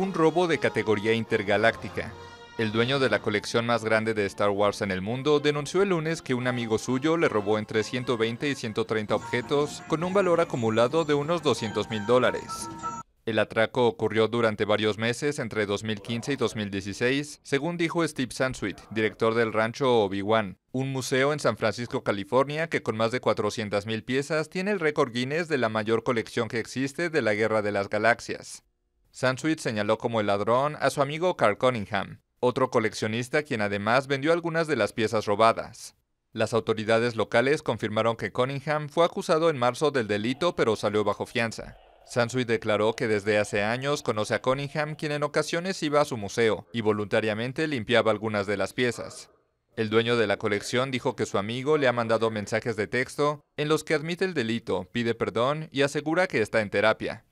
un robo de categoría intergaláctica. El dueño de la colección más grande de Star Wars en el mundo denunció el lunes que un amigo suyo le robó entre 120 y 130 objetos con un valor acumulado de unos 200 mil dólares. El atraco ocurrió durante varios meses entre 2015 y 2016, según dijo Steve Sansweet, director del rancho Obi-Wan, un museo en San Francisco, California, que con más de 400.000 piezas tiene el récord Guinness de la mayor colección que existe de la Guerra de las Galaxias. Sansuit señaló como el ladrón a su amigo Carl Cunningham, otro coleccionista quien además vendió algunas de las piezas robadas. Las autoridades locales confirmaron que Cunningham fue acusado en marzo del delito pero salió bajo fianza. Sansui declaró que desde hace años conoce a Cunningham quien en ocasiones iba a su museo y voluntariamente limpiaba algunas de las piezas. El dueño de la colección dijo que su amigo le ha mandado mensajes de texto en los que admite el delito, pide perdón y asegura que está en terapia.